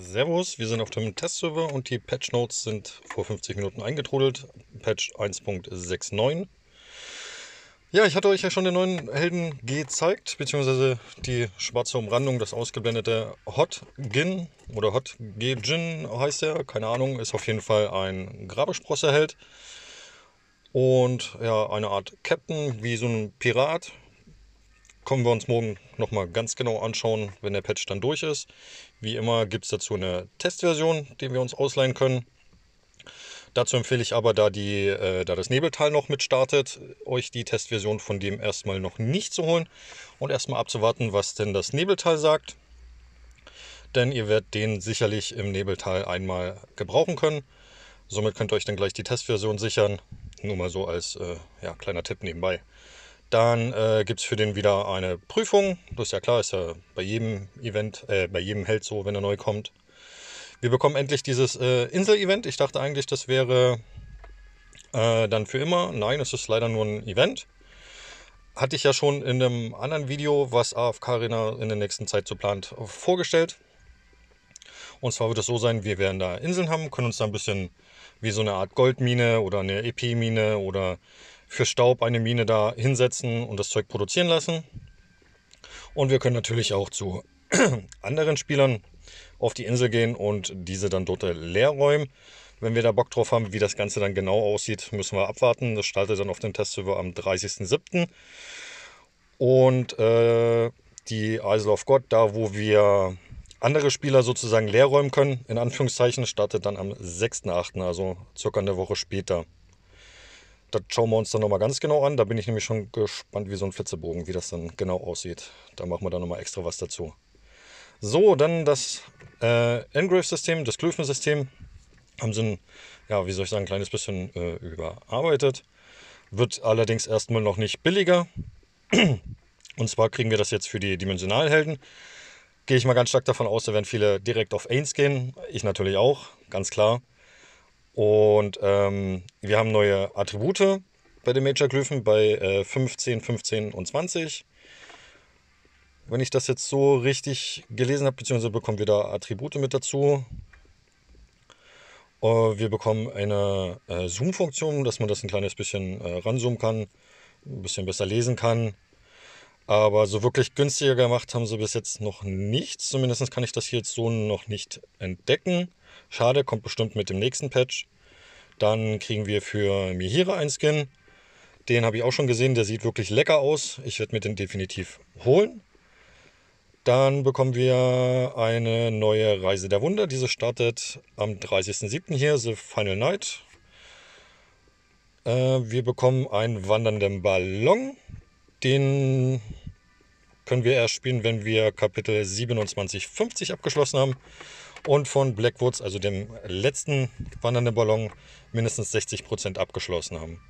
Servus, wir sind auf dem Testserver und die Patch Notes sind vor 50 Minuten eingetrudelt. Patch 1.69. Ja, ich hatte euch ja schon den neuen Helden gezeigt, beziehungsweise die schwarze Umrandung, das ausgeblendete Hot Gin oder Hot Gin heißt er, keine Ahnung, ist auf jeden Fall ein Grabesprosserheld und ja, eine Art Captain, wie so ein Pirat, kommen wir uns morgen nochmal ganz genau anschauen, wenn der Patch dann durch ist. Wie immer gibt es dazu eine Testversion, die wir uns ausleihen können. Dazu empfehle ich aber, da, die, äh, da das Nebeltal noch mit startet, euch die Testversion von dem erstmal noch nicht zu holen und erstmal abzuwarten, was denn das Nebeltal sagt. Denn ihr werdet den sicherlich im Nebeltal einmal gebrauchen können. Somit könnt ihr euch dann gleich die Testversion sichern. Nur mal so als äh, ja, kleiner Tipp nebenbei. Dann äh, gibt es für den wieder eine Prüfung. Das ist ja klar, ist ja bei jedem Event, äh, bei jedem Held so, wenn er neu kommt. Wir bekommen endlich dieses äh, Insel-Event. Ich dachte eigentlich, das wäre äh, dann für immer. Nein, es ist leider nur ein Event. Hatte ich ja schon in einem anderen Video, was AFK Arena in der nächsten Zeit so plant, vorgestellt. Und zwar wird es so sein, wir werden da Inseln haben, können uns da ein bisschen wie so eine Art Goldmine oder eine EP-Mine oder für Staub eine Mine da hinsetzen und das Zeug produzieren lassen. Und wir können natürlich auch zu anderen Spielern auf die Insel gehen und diese dann dort leer räumen. Wenn wir da Bock drauf haben, wie das Ganze dann genau aussieht, müssen wir abwarten. Das startet dann auf dem Testserver am 30.07. Und äh, die Isle of God, da wo wir andere Spieler sozusagen leer räumen können, in Anführungszeichen, startet dann am 6.08., also circa eine Woche später. Das schauen wir uns dann nochmal ganz genau an. Da bin ich nämlich schon gespannt wie so ein Flitzebogen, wie das dann genau aussieht. Da machen wir dann nochmal extra was dazu. So, dann das äh, Engrave-System, das Glyphen-System haben sie, ein, ja, wie soll ich sagen, ein kleines bisschen äh, überarbeitet. Wird allerdings erstmal noch nicht billiger. Und zwar kriegen wir das jetzt für die Dimensionalhelden. Gehe ich mal ganz stark davon aus, da werden viele direkt auf Ains gehen. Ich natürlich auch, ganz klar. Und ähm, wir haben neue Attribute bei den Major-Glyphen bei äh, 15, 15 und 20. Wenn ich das jetzt so richtig gelesen habe, beziehungsweise bekommen wir da Attribute mit dazu. Äh, wir bekommen eine äh, Zoom-Funktion, dass man das ein kleines bisschen äh, ranzoomen kann, ein bisschen besser lesen kann. Aber so wirklich günstiger gemacht haben sie bis jetzt noch nichts. Zumindest kann ich das hier jetzt so noch nicht entdecken. Schade, kommt bestimmt mit dem nächsten Patch. Dann kriegen wir für Mihira einen Skin. Den habe ich auch schon gesehen, der sieht wirklich lecker aus. Ich werde mir den definitiv holen. Dann bekommen wir eine neue Reise der Wunder. Diese startet am 30.07. hier, The Final Night. Äh, wir bekommen einen wandernden Ballon. Den können wir erst spielen, wenn wir Kapitel 2750 abgeschlossen haben und von Blackwoods, also dem letzten wandernden Ballon, mindestens 60% abgeschlossen haben.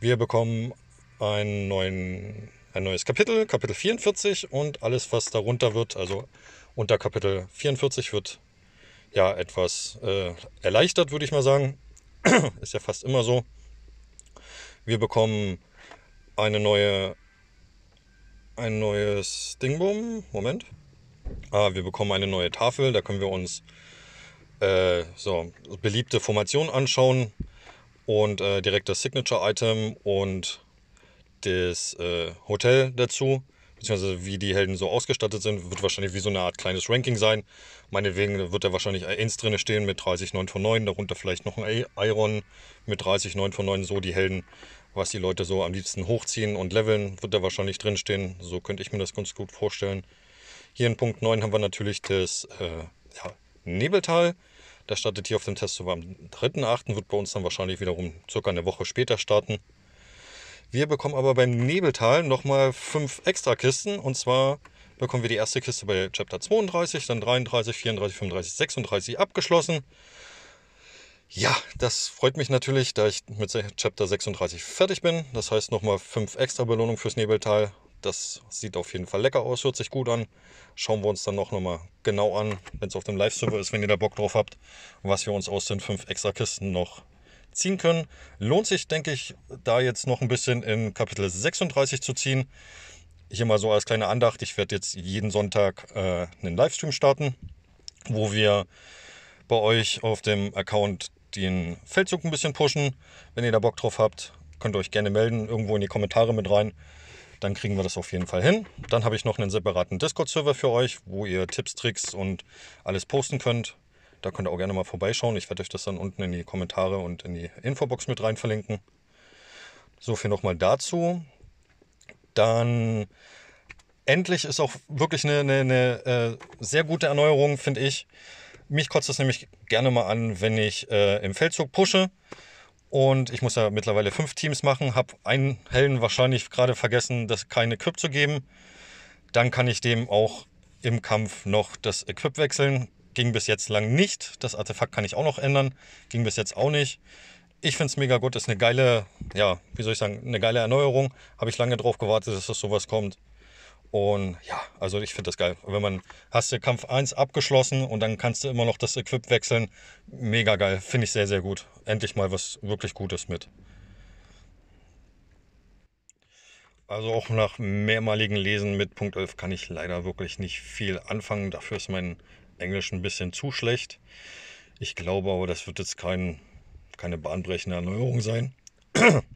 Wir bekommen neuen, ein neues Kapitel, Kapitel 44 und alles, was darunter wird, also unter Kapitel 44 wird ja etwas äh, erleichtert, würde ich mal sagen. Ist ja fast immer so. Wir bekommen eine neue ein neues Dingbum. Moment. Ah, wir bekommen eine neue Tafel. Da können wir uns äh, so beliebte Formationen anschauen und äh, direkt das Signature-Item und das äh, Hotel dazu. Beziehungsweise wie die Helden so ausgestattet sind, wird wahrscheinlich wie so eine Art kleines Ranking sein. Meinetwegen wird da wahrscheinlich Ains drin stehen mit 30 9 von 9, darunter vielleicht noch ein Iron mit 30 9 von 9, so die Helden was die Leute so am liebsten hochziehen und leveln, wird da wahrscheinlich drinstehen. So könnte ich mir das ganz gut vorstellen. Hier in Punkt 9 haben wir natürlich das äh, ja, Nebeltal. Das startet hier auf dem Test am 3.8., wird bei uns dann wahrscheinlich wiederum circa eine Woche später starten. Wir bekommen aber beim Nebeltal nochmal fünf extra Kisten. Und zwar bekommen wir die erste Kiste bei Chapter 32, dann 33, 34, 35, 36 abgeschlossen. Ja, das freut mich natürlich, da ich mit Chapter 36 fertig bin. Das heißt nochmal 5 extra Belohnungen fürs Nebeltal. Das sieht auf jeden Fall lecker aus, hört sich gut an. Schauen wir uns dann noch nochmal genau an, wenn es auf dem Live-Server ist, wenn ihr da Bock drauf habt, was wir uns aus den 5 extra Kisten noch ziehen können. Lohnt sich, denke ich, da jetzt noch ein bisschen in Kapitel 36 zu ziehen. Hier mal so als kleine Andacht, ich werde jetzt jeden Sonntag äh, einen Livestream starten, wo wir bei euch auf dem Account den Feldzug ein bisschen pushen. Wenn ihr da Bock drauf habt, könnt ihr euch gerne melden, irgendwo in die Kommentare mit rein. Dann kriegen wir das auf jeden Fall hin. Dann habe ich noch einen separaten Discord-Server für euch, wo ihr Tipps, Tricks und alles posten könnt. Da könnt ihr auch gerne mal vorbeischauen. Ich werde euch das dann unten in die Kommentare und in die Infobox mit rein verlinken. So viel nochmal dazu. Dann endlich ist auch wirklich eine, eine, eine äh, sehr gute Erneuerung, finde ich mich kotzt es nämlich gerne mal an, wenn ich äh, im Feldzug pushe. Und ich muss ja mittlerweile fünf Teams machen, habe einen Helden wahrscheinlich gerade vergessen, das kein Equip zu geben. Dann kann ich dem auch im Kampf noch das Equip wechseln. Ging bis jetzt lang nicht. Das Artefakt kann ich auch noch ändern. Ging bis jetzt auch nicht. Ich finde es mega gut. Ist eine geile, ja, wie soll ich sagen, eine geile Erneuerung. Habe ich lange drauf gewartet, dass das sowas kommt. Und ja, also ich finde das geil. Wenn man, hast du Kampf 1 abgeschlossen und dann kannst du immer noch das Equip wechseln. Mega geil, finde ich sehr, sehr gut. Endlich mal was wirklich Gutes mit. Also auch nach mehrmaligen Lesen mit Punkt 11 kann ich leider wirklich nicht viel anfangen. Dafür ist mein Englisch ein bisschen zu schlecht. Ich glaube aber, das wird jetzt kein, keine bahnbrechende Erneuerung sein.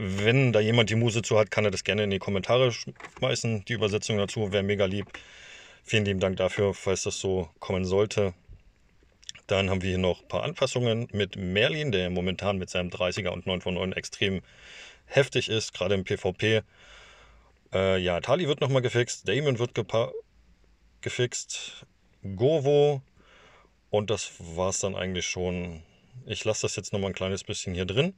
Wenn da jemand die Muse zu hat, kann er das gerne in die Kommentare schmeißen. Die Übersetzung dazu wäre mega lieb. Vielen lieben Dank dafür, falls das so kommen sollte. Dann haben wir hier noch ein paar Anpassungen mit Merlin, der momentan mit seinem 30er und 9 von 9 extrem heftig ist, gerade im PvP. Äh, ja, Tali wird nochmal gefixt, Damon wird gefixt, Govo und das war es dann eigentlich schon. Ich lasse das jetzt nochmal ein kleines bisschen hier drin.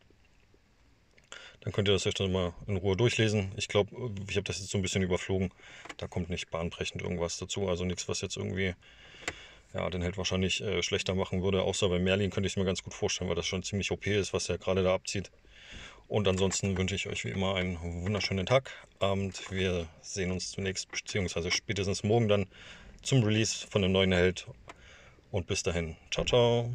Dann könnt ihr das euch dann mal in Ruhe durchlesen. Ich glaube, ich habe das jetzt so ein bisschen überflogen. Da kommt nicht bahnbrechend irgendwas dazu. Also nichts, was jetzt irgendwie ja, den Held wahrscheinlich äh, schlechter machen würde. Außer bei Merlin könnte ich es mir ganz gut vorstellen, weil das schon ziemlich OP ist, was er gerade da abzieht. Und ansonsten wünsche ich euch wie immer einen wunderschönen Tag, Abend. Wir sehen uns zunächst, beziehungsweise spätestens morgen dann zum Release von dem neuen Held. Und bis dahin, ciao, ciao.